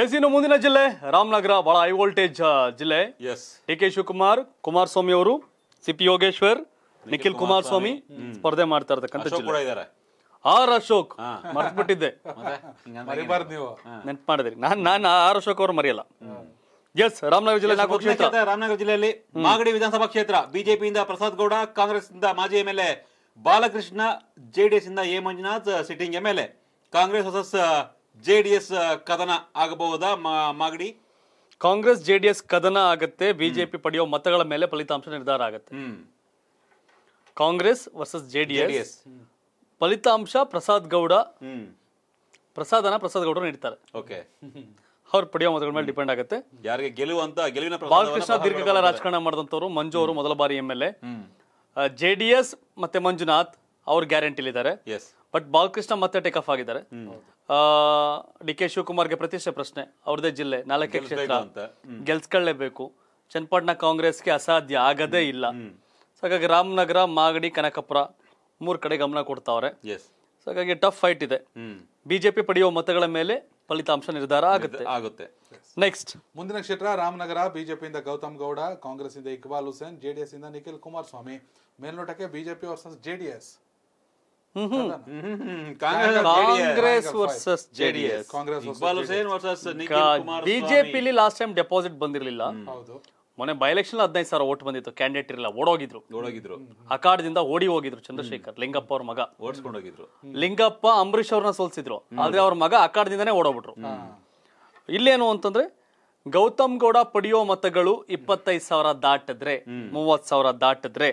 S ಇನ್ನು ಮುಂದಿನ ಜಿಲ್ಲೆ ರಾಮನಗರ ಬಹಳ ಹೈ ವೋಲ್ಟೇಜ್ ಜಿಲ್ಲೆ yes D K Shivakumar Kumaraswamy ಅವರು ಸಿಪಿ ಯೋಗೇಶ್ವರ್ ನಿಖಿಲ್ ಕುಮಾರಸ್ವಾಮಿ ಸ್ಪರ್ಧೆ ಮಾಡ್ತಾ ಇರ್ತಕ್ಕಂಥ ಆರ್ ಅಶೋಕ್ ಮರ್ತ್ಬಿಟ್ಟಿದ್ದೆ ನೀವು ಮಾಡಿದ್ರಿ ನಾನ್ ನಾನು ಆರ್ ಅಶೋಕ್ ಅವರು ಮರೆಯಲ್ಲ ಎಸ್ ರಾಮನಗರ ಜಿಲ್ಲೆ ರಾಮನಗರ ಜಿಲ್ಲೆಯಲ್ಲಿ ಮಾಗಡಿ ವಿಧಾನಸಭಾ ಕ್ಷೇತ್ರ ಬಿಜೆಪಿಯಿಂದ ಪ್ರಸಾದ್ ಗೌಡ ಕಾಂಗ್ರೆಸ್ ಇಂದ ಮಾಜಿ M L A Balakrishna JDS ಇಂದ A Manjunath sitting M L A Congress versus JDS ಕದನ ಆಗಬಹುದಾ ಮಾಗಡಿ ಕಾಂಗ್ರೆಸ್ ಜೆಡಿಎಸ್ ಕದನ ಆಗುತ್ತೆ ಬಿಜೆಪಿ ಪಡೆಯೋ ಮತಗಳ ಮೇಲೆ ಫಲಿತಾಂಶ ನಿರ್ಧಾರ ಆಗುತ್ತೆ ಕಾಂಗ್ರೆಸ್ ವರ್ಸಸ್ ಜೆಡಿಎಸ್ ಫಲಿತಾಂಶ ಪ್ರಸಾದ್ ಗೌಡ ಪ್ರಸಾದನ ಪ್ರಸಾದ್ ಗೌಡ ನೀಡ್ತಾರೆ ಓಕೆ ಅವ್ರು ಪಡೆಯೋ ಮತಗಳ ಮೇಲೆ ಡಿಪೆಂಡ್ ಆಗುತ್ತೆ ಯಾರಿಗೆ ಗೆಲುವಂತ ಗೆಲುವಿನ ಬಾಲಕೃಷ್ಣ ದೀರ್ಘಕಾಲ ರಾಜಕಾರಣ ಮಾಡಿದಂತವ್ರು ಮಂಜು ಅವರು ಮೊದಲ ಬಾರಿ ಎಂ ಎಲ್ ಎ ಜೆಡಿಎಸ್ ಮತ್ತೆ ಮಂಜುನಾಥ್ ಅವ್ರು ಗ್ಯಾರಂಟಿಲಿದ್ದಾರೆ ಬಟ್ ಬಾಲಕೃಷ್ಣ ಮತ್ತೆ ಟೇಕ್ ಆಫ್ ಆಗಿದ್ದಾರೆ ಡಿ ಕೆ ಶಿವಕುಮಾರ್ಗೆ ಪ್ರತಿಷ್ಠೆ ಪ್ರಶ್ನೆ ಅವ್ರದೇ ಜಿಲ್ಲೆ ನಾಲ್ಕೇ ಕ್ಷೇತ್ರ ಗೆಲ್ಸ್ಕೊಳ್ಳೇಬೇಕು ಚನ್ನಪಟ್ಟಣ ಕಾಂಗ್ರೆಸ್ಗೆ ಅಸಾಧ್ಯ ಆಗದೇ ಇಲ್ಲ ಹಾಗಾಗಿ ರಾಮನಗರ ಮಾಗಡಿ ಕನಕಪುರ ಮೂರು ಕಡೆ ಗಮನ ಕೊಡ್ತಾವ್ರೆ ಸೊ ಹಾಗಾಗಿ ಟಫ್ ಫೈಟ್ ಇದೆ ಬಿಜೆಪಿ ಪಡೆಯುವ ಮತಗಳ ಮೇಲೆ ಫಲಿತಾಂಶ ನಿರ್ಧಾರ ಆಗುತ್ತೆ ಆಗುತ್ತೆ ನೆಕ್ಸ್ಟ್ ಮುಂದಿನ ಕ್ಷೇತ್ರ ರಾಮನಗರ ಬಿಜೆಪಿಯಿಂದ ಗೌತಮ್ ಗೌಡ ಕಾಂಗ್ರೆಸ್ ಇಂದ ಇಕ್ಬಾಲ್ ಹುಸೇನ್ ಜೆಡಿಎಸ್ ಇಂದ ನಿಖಿಲ್ ಕುಮಾರಸ್ವಾಮಿ ಮೇಲ್ನೋಟಕ್ಕೆ BJP versus JDS Congress last time deposit ಬಂದಿರಲಿಲ್ಲ ಮೊನ್ನೆ ಬೈ ಎಲೆಕ್ಷನ್ ಹದಿನೈದು ಸಾವಿರ ಓಟ್ ಬಂದಿತ್ತು ಕ್ಯಾಂಡಿಡೇಟ್ ಇರಲಿಲ್ಲ ಓಡೋಗಿದ್ರು ಓಡೋಗಿದ್ರು ಅಕಾಡದಿಂದ ಓಡಿ ಹೋಗಿದ್ರು ಚಂದ್ರಶೇಖರ್ ಲಿಂಗಪ್ಪ ಅವ್ರ ಮಗ ಓಡಿಸ್ಕೊಂಡೋಗಿದ್ರು ಲಿಂಗಪ್ಪ ಅಂಬರೀಶ್ ಅವ್ರನ್ನ ಸೋಲ್ಸಿದ್ರು ಆದ್ರೆ ಅವ್ರ ಮಗ ಅಕಾಡದಿಂದಾನೇ ಓಡೋಗ್ಬಿಟ್ರು ಇಲ್ಲೇನು ಅಂತಂದ್ರೆ ಗೌತಮ್ ಗೌಡ ಪಡೆಯೋ ಮತಗಳು ಇಪ್ಪತ್ತೈದು ಸಾವಿರ ದಾಟಿದ್ರೆ ಮೂವತ್ ಸಾವಿರ ದಾಟಿದ್ರೆ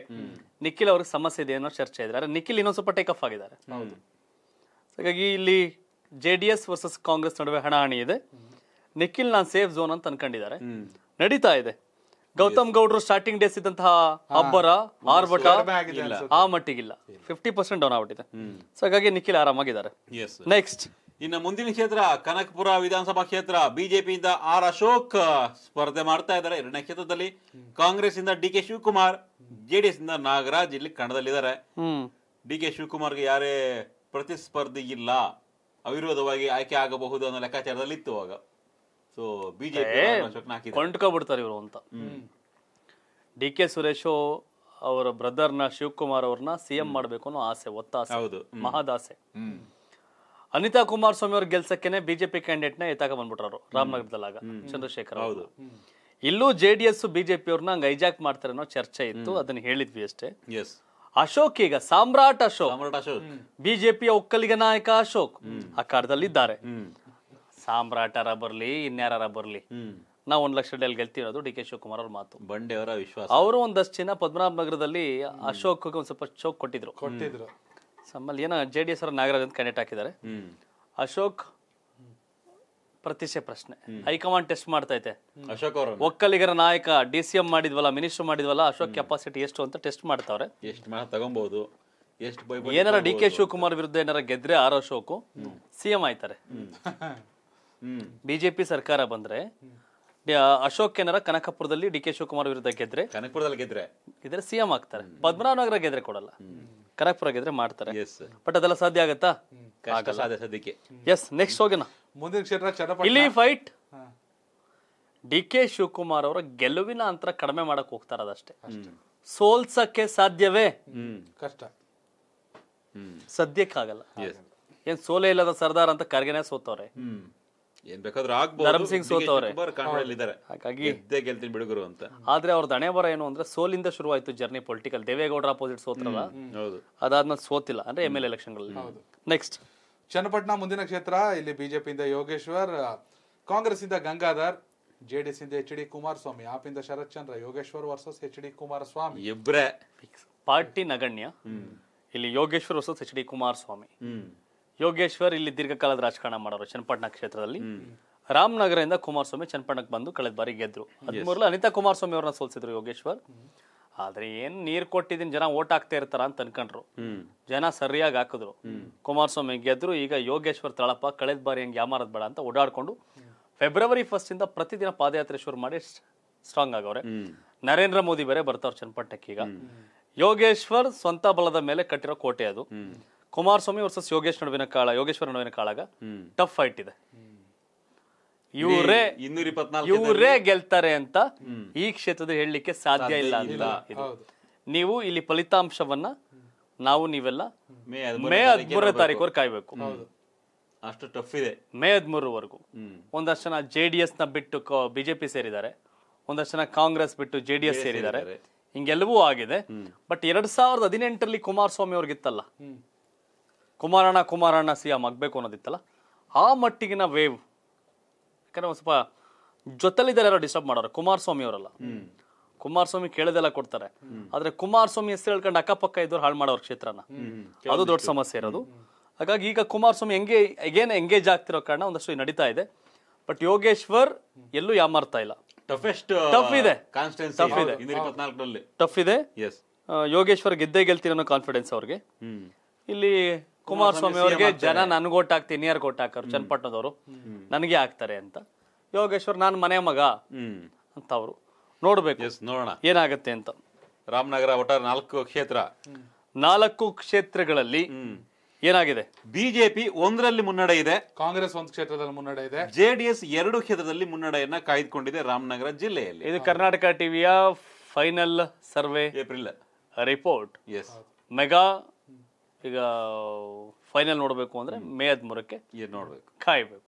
ನಿಖಿಲ್ ಅವ್ರಿಗೆ ಸಮಸ್ಯೆ ಇದೆ ಅನ್ನೋ ಚರ್ಚೆ ಇದ್ದಾರೆ ನಿಖಿಲ್ ಇನ್ನೊಂದು ಸ್ವಲ್ಪ ಟೇಕ್ ಆಫ್ ಆಗಿದ್ದಾರೆ ಹಾಗಾಗಿ ಇಲ್ಲಿ J D S versus Congress ನಡುವೆ ಹಣಾಹಣಿ ಇದೆ ನಿಖಿಲ್ ನಾನ್ ಸೇಫ್ ಝೋನ್ ಅಂತ ಅನ್ಕೊಂಡಿದ್ದಾರೆ ನಡೀತಾ ಇದೆ ಗೌತಮ್ ಗೌಡ್ರು ಸ್ಟಾರ್ಟಿಂಗ್ ಡೇಸ್ ಇದ್ದಂತಹ ಅಬ್ಬರ ಆರ್ಬಟ ಆ ಮಟ್ಟಿಗಿಲ್ಲ ಫಿಫ್ಟಿ ಪರ್ಸೆಂಟ್ ಡೌನ್ ಆಗ್ಬಿಟ್ಟಿದೆ ಸೊ ಹಾಗಾಗಿ ನಿಖಿಲ್ ಆರಾಮಾಗಿದ್ದಾರೆ ನೆಕ್ಸ್ಟ್ ಇನ್ನು ಮುಂದಿನ ಕ್ಷೇತ್ರ ಕನಕಪುರ ವಿಧಾನಸಭಾ ಕ್ಷೇತ್ರ ಬಿಜೆಪಿಯಿಂದ ಆರ್ ಅಶೋಕ್ ಸ್ಪರ್ಧೆ ಮಾಡ್ತಾ ಇದ್ದಾರೆ ಎರಡನೇ ಕ್ಷೇತ್ರದಲ್ಲಿ ಕಾಂಗ್ರೆಸ್ ಇಂದ D K Shivakumar J D S ಇಂದ ನಾಗರಾಜ್ ಇಲ್ಲಿ ಕಣದಲ್ಲಿದ್ದಾರೆ ಡಿ ಕೆ ಶಿವಕುಮಾರ್ಗೆ ಯಾರೇ ಪ್ರತಿಸ್ಪರ್ಧಿ ಇಲ್ಲ ಅವಿರೋಧವಾಗಿ ಆಯ್ಕೆ ಆಗಬಹುದು ಅನ್ನೋ ಲೆಕ್ಕಾಚಾರದಲ್ಲಿ ಇತ್ತು ಅವಾಗ ಸೊ ಬಿಜೆಪಿ ಕೊಂಡ್ಕೊಬಿಡ್ತಾರೆ ಇವರು ಅಂತ ಡಿ ಕೆ ಸುರೇಶು ಅವರ ಬ್ರದರ್ನ ಶಿವಕುಮಾರ್ ಅವ್ರನ್ನ ಸಿಎಂ ಮಾಡಬೇಕು ಅನ್ನೋ ಆಸೆ ಒತ್ತಾಸೆ ಹೌದು ಮಹದಾಸೆ ಅನಿತಾ ಕುಮಾರಸ್ವಾಮಿ ಅವ್ರ ಗೆಲ್ಸಕ್ಕೆ ಬಿಜೆಪಿ ಕ್ಯಾಂಡಿಡೇಟ್ ನ ಎತ್ತಾಕ ಬಂದ್ಬಿಟ್ರು ರಾಮನಗರದಲ್ಲಾಗ ಚಂದ್ರಶೇಖರ್ ಹೌದು ಇಲ್ಲೂ ಜೆ ಡಿ ಎಸ್ ಬಿಜೆಪಿಯವ್ರನ್ನ ಅವ್ರನ್ನ ಐಜಾಕ್ ಮಾಡ್ತಾರೆ ಅನ್ನೋ ಚರ್ಚೆ ಇತ್ತು ಅದನ್ನ ಹೇಳಿದ್ವಿ ಅಷ್ಟೇ ಅಶೋಕ್ ಈಗ ಸಾಮ್ರಾಟ್ ಅಶೋಕ್ ಅಶೋಕ್ ಬಿಜೆಪಿಯ ಒಕ್ಕಲಿಗ ನಾಯಕ ಅಶೋಕ್ ಇದ್ದಾರೆ ಸಾಮ್ರಾಟರ ಬರ್ಲಿ ಇನ್ಯಾರ ಬರ್ಲಿ ನಾವು ಒಂದ್ ಲಕ್ಷ ಡೆಲ್ ಗೆಲ್ತಿರೋದು ಡಿ ಕೆ ಶಿವಕುಮಾರ್ ಅವ್ರ ಮಾತು ಬಂಡೆ ಅವರ ವಿಶ್ವಾಸ ಅವರು ಒಂದಷ್ಟು ಚಿನ್ನ ಪದ್ಮನಾಭ ಅಶೋಕ್ ಒಂದ್ ಸ್ವಲ್ಪ ಚೋಕ್ ಕೊಟ್ಟಿದ್ರು ಕೊಟ್ಟಿದ್ರು ಸಮ್ಮಲ್ಲಿ ಏನೋ ಜೆ ಡಿ ಎಸ್ ಅವರ ನಾಗರಾಜ್ ಅಂತ ಕನೆಕ್ಟ್ ಹಾಕಿದ್ದಾರೆ ಅಶೋಕ್ ಪ್ರತಿಷ್ಠೆ ಪ್ರಶ್ನೆ ಹೈಕಮಾಂಡ್ ಟೆಸ್ಟ್ ಮಾಡ್ತೈತೆ ಅಶೋಕ್ ಅವರು ಒಕ್ಕಲಿಗರ ನಾಯಕ ಡಿ ಸಿ ಎಂ ಮಾಡಿದ್ವಲ್ಲ ಮಿನಿಸ್ಟರ್ ಮಾಡಿದ್ವಲ್ಲ ಅಶೋಕ್ ಕೆಪಾಸಿಟಿ ಎಷ್ಟು ಅಂತ ಟೆಸ್ಟ್ ಮಾಡ್ತಾವ್ರೆ ಎಷ್ಟು ತಗೊಬಹುದು ಏನಾರ ಡಿ ಕೆ ಶಿವಕುಮಾರ್ ವಿರುದ್ಧ ಏನಾರ ಗೆದ್ರೆ ಆರ್ ಅಶೋಕ್ ಸಿಎಂ ಆಯ್ತಾರೆ ಬಿಜೆಪಿ ಸರ್ಕಾರ ಬಂದ್ರೆ ಅಶೋಕ್ ಏನಾರ ಕನಕಪುರದಲ್ಲಿ ಡಿ ಕೆ ಶಿವಕುಮಾರ್ ವಿರುದ್ಧ ಗೆದ್ರೆ ಕನಕಪುರದಲ್ಲಿ ಗೆದ್ರೆ ಗೆದ್ರೆ ಸಿಎಂ ಆಗ್ತಾರೆ ಪದ್ಮನಾಭನಗರ ಗೆದ್ರೆ ಕೊಡಲ್ಲ ಕನಕಪುರ ಗೆದ್ರೆ ಮಾಡ್ತಾರೆ ಬಟ್ ಅದೆಲ್ಲ ಸಾಧ್ಯ ಆಗತ್ತಾ ಎಸ್ ನೆಕ್ಸ್ಟ್ ಹೋಗೋಣ ಮುಂದಿನ ಕ್ಷೇತ್ರ ಚನ್ನಪಟ್ಟಣ ಇಲ್ಲಿ ಫೈಟ್ ಡಿ ಕೆ ಶಿವಕುಮಾರ್ ಅವರ ಗೆಲುವಿನ ಅಂತರ ಕಡಿಮೆ ಮಾಡಕ್ ಹೋಗ್ತಾರ ಅದಷ್ಟೇ ಸೋಲ್ಸಕ್ಕೆ ಸಾಧ್ಯವೇ ಕಷ್ಟ ಸದ್ಯಕ್ಕಾಗಲ್ಲ ಏನ್ ಸೋಲೇ ಇಲ್ಲದ ಸರ್ದಾರ್ ಅಂತ ಕರ್ಗೆನೆ ಸೋತವ್ರೆ ಏನ್ ಬೇಕಾದ್ರೂ ಆಗ್ಬೋದು ಧರ್ಮ್ ಸಿಂಗ್ ಸೋತವ್ರೆ ಇದ್ದಾರೆ ಹಾಗಾಗಿ ಗೆಲ್ತೀನಿ ಬಿಡುಗರು ಅಂತ ಆದ್ರೆ ಅವ್ರ ದಣೆ ಬರ ಏನು ಅಂದ್ರೆ ಸೋಲಿಂದ ಶುರುವಾಯ್ತು ಜರ್ನಿ ಪೊಲಿಟಿಕಲ್ ದೇವೇಗೌಡರ ಅಪೋಸಿಟ್ ಸೋತ್ರಲ್ಲ ಅದಾದ್ಮೇಲೆ ಸೋತಿಲ್ಲ ಅಂದ್ರೆ ಎಮ್ ಎಲ್ ಗಳಲ್ಲಿ ನೆಕ್ಸ್ಟ್ ಚನ್ನಪಟ್ಟಣ ಮುಂದಿನ ಕ್ಷೇತ್ರ ಇಲ್ಲಿ ಬಿಜೆಪಿಯಿಂದ ಯೋಗೇಶ್ವರ್ ಕಾಂಗ್ರೆಸ್ ಇಂದ ಗಂಗಾಧರ್ ಜೆಡಿಎಸ್ ಇಂದ ಎಚ್ ಡಿ ಕುಮಾರಸ್ವಾಮಿ ಆಪಿಂದ Sharath Chandra Yogeshwar versus H D Kumaraswamy ಇಬ್ರೇ ಪಾರ್ಟಿ ನಗಣ್ಯ ಇಲ್ಲಿ Yogeshwar versus H D Kumaraswamy Yogeshwar ಇಲ್ಲಿ ದೀರ್ಘಕಾಲದ ರಾಜಕಾರಣ ಮಾಡೋರು ಚನ್ನಪಟ್ಟಣ ಕ್ಷೇತ್ರದಲ್ಲಿ ರಾಮನಗರದಿಂದ ಕುಮಾರಸ್ವಾಮಿ ಚನ್ನಪಟ್ಟಣಕ್ಕೆ ಬಂದು ಕಳೆದ ಬಾರಿ ಗೆದ್ರು ಅದ್ಮೂರಲ್ಲಿ ಅನಿತಾ ಕುಮಾರಸ್ವಾಮಿ ಅವರನ್ನ ಸೋಲಿಸಿದ್ರು ಯೋಗೇಶ್ವರ್ ಆದ್ರೆ ಏನ್ ನೀರ್ ಕೊಟ್ಟಿದ್ದೀನಿ ಜನ ಓಟ್ ಹಾಕ್ತಾ ಇರ್ತಾರ ಅಂತ ಅನ್ಕೊಂಡ್ರು ಜನ ಸರಿಯಾಗಿ ಹಾಕಿದ್ರು ಕುಮಾರಸ್ವಾಮಿ ಗೆದ್ರು ಈಗ ಯೋಗೇಶ್ವರ್ ತಳಪ್ಪ ಕಳೆದ ಬಾರಿ ಹೆಂಗ್ ಯಾಮಾರದ್ ಬೇಡ ಅಂತ ಓಡಾಡ್ಕೊಂಡು ಫೆಬ್ರವರಿ ಫಸ್ಟ್ ಇಂದ ಪ್ರತಿದಿನ ಪಾದಯಾತ್ರೆ ಶುರು ಮಾಡಿ ಸ್ಟ್ರಾಂಗ್ ಆಗವ್ರೆ ನರೇಂದ್ರ ಮೋದಿ ಬೇರೆ ಬರ್ತಾವ್ರ ಚನ್ನಪಟ್ಟಕ್ಕೆ ಈಗ ಯೋಗೇಶ್ವರ್ ಸ್ವಂತ ಬಲದ ಮೇಲೆ ಕಟ್ಟಿರೋ ಕೋಟೆ ಅದು ಕುಮಾರಸ್ವಾಮಿ ವರ್ಸಸ್ ಯೋಗೇಶ್ ನಡುವಿನ ಕಾಳ ಯೋಗೇಶ್ವರ ನಡುವಿನ ಕಾಳಾಗ ಟಫ್ ಫೈಟ್ ಇದೆ ಇವರೇ ಇನ್ನೂರ ಇಪ್ಪತ್ನಾಲ್ಕು ಇವರೇ ಗೆಲ್ತಾರೆ ಅಂತ ಈ ಕ್ಷೇತ್ರದ ಹೇಳಲಿಕ್ಕೆ ಸಾಧ್ಯ ಇಲ್ಲ ಅಂತ ಇದು. ನೀವು ಇಲ್ಲಿ ಫಲಿತಾಂಶವನ್ನ ನಾವು ನೀವೆಲ್ಲ ಮೇ ಹದಿಮೂರು ತಾರೀಕು ಕಾಯಬೇಕು ಕಾಯ್ಬೇಕು ಅಷ್ಟು ಟಫ್ ಇದೆ ಮೇ ಹದಿಮೂರವರೆಗೂ ಒಂದಷ್ಟು ಜನ ಜೆ ಡಿ ಎಸ್ ನ ಬಿಟ್ಟು ಬಿಜೆಪಿ ಸೇರಿದ್ದಾರೆ ಒಂದಷ್ಟು ಜನ ಕಾಂಗ್ರೆಸ್ ಬಿಟ್ಟು ಜೆ ಡಿ ಎಸ್ ಸೇರಿದ್ದಾರೆ ಹಿಂಗೆಲ್ಲವೂ ಆಗಿದೆ ಬಟ್ ಎರಡ್ ಸಾವಿರದ ಹದಿನೆಂಟರಲ್ಲಿ ಕುಮಾರಸ್ವಾಮಿ ಅವ್ರಿಗಿತ್ತಲ್ಲ ಕುಮಾರಣ್ಣ ಕುಮಾರಣ್ಣ ಸಿಎಂ ಆಗ್ಬೇಕು ಅನ್ನೋದಿತ್ತಲ್ಲ ಆ ಮಟ್ಟಿಗಿನ ವೇವ್ ಯಾಕಂದ್ರೆ ಒಂದು ಸ್ವಲ್ಪ ಜೊತೆಲಿದ್ದಾರೆ ಯಾರೋ ಡಿಸ್ಟರ್ಬ್ ಮಾಡೋರು ಕುಮಾರಸ್ವಾಮಿ ಅವರಲ್ಲ ಕುಮಾರಸ್ವಾಮಿ ಕೇಳದೆಲ್ಲ ಕೊಡ್ತಾರೆ ಆದ್ರೆ ಕುಮಾರಸ್ವಾಮಿ ಹೆಸರು ಹೇಳ್ಕೊಂಡು ಅಕ್ಕಪಕ್ಕ ಇದ್ದವ್ರು ಹಾಳು ಮಾಡೋರ್ ಕ್ಷೇತ್ರನ ಅದು ದೊಡ್ಡ ಸಮಸ್ಯೆ ಇರೋದು ಹಾಗಾಗಿ ಈಗ ಕುಮಾರಸ್ವಾಮಿ ಹೆಂಗೆ ಏನ್ ಎಂಗೇಜ್ ಆಗ್ತಿರೋ ಕಾರಣ ಒಂದಷ್ಟು ನಡೀತಾ ಇದೆ ಬಟ್ ಯೋಗೇಶ್ವರ್ ಎಲ್ಲೂ ಯಾಮಾರ್ತಾ ಇಲ್ಲ ಟಫೆಸ್ಟ್ ಟಫ್ ಇದೆ ಟಫ್ ಇದೆ ಟಫ್ ಇದೆ ಯೋಗೇಶ್ವರ್ ಗೆದ್ದೇ ಗೆಲ್ತೀರೋ ಕಾನ್ಫಿಡೆನ್ಸ್ ಅವ್ರಿಗೆ ಇಲ್ಲಿ ಕುಮಾರಸ್ವಾಮಿ ಅವರಿಗೆ ಜನ ಓಟ್ ಹಾಕ್ತಿ ನಿಯರ್ ಓಟ್ ಹಾಕೋರು ಚನ್ನಪಟ್ಟಣದವರು ನನಗೆ ಹಾಕ್ತಾರೆ ಅಂತ ಯೋಗೇಶ್ವರ್ ನಾನ್ ಮನೆ ಮಗ ಅಂತ ಅವರು ನೋಡ್ಬೇಕು ನೋಡೋಣ ಏನಾಗುತ್ತೆ ಅಂತ ರಾಮನಗರ ಒಟ್ಟಾರೆ ನಾಲ್ಕು ಕ್ಷೇತ್ರ ನಾಲ್ಕು ಕ್ಷೇತ್ರಗಳಲ್ಲಿ ಏನಾಗಿದೆ ಬಿಜೆಪಿ ಒಂದರಲ್ಲಿ ಮುನ್ನಡೆ ಇದೆ ಕಾಂಗ್ರೆಸ್ ಒಂದು ಕ್ಷೇತ್ರದಲ್ಲಿ ಮುನ್ನಡೆ ಇದೆ ಜೆಡಿಎಸ್ ಎರಡು ಕ್ಷೇತ್ರದಲ್ಲಿ ಮುನ್ನಡೆಯನ್ನ ಕಾಯ್ದುಕೊಂಡಿದೆ ರಾಮನಗರ ಜಿಲ್ಲೆಯಲ್ಲಿ ಇದು ಕರ್ನಾಟಕ ಟಿವಿಯ ಫೈನಲ್ ಸರ್ವೆ ಏಪ್ರಿಲ್ ರಿಪೋರ್ಟ್ ಎಸ್ ಮೆಗಾ ಈಗ ಫೈನಲ್ ನೋಡಬೇಕು ಅಂದರೆ ಮೇ ಹದಿಮೂರಕ್ಕೆ ನೋಡಬೇಕು ಕಾಯಬೇಕು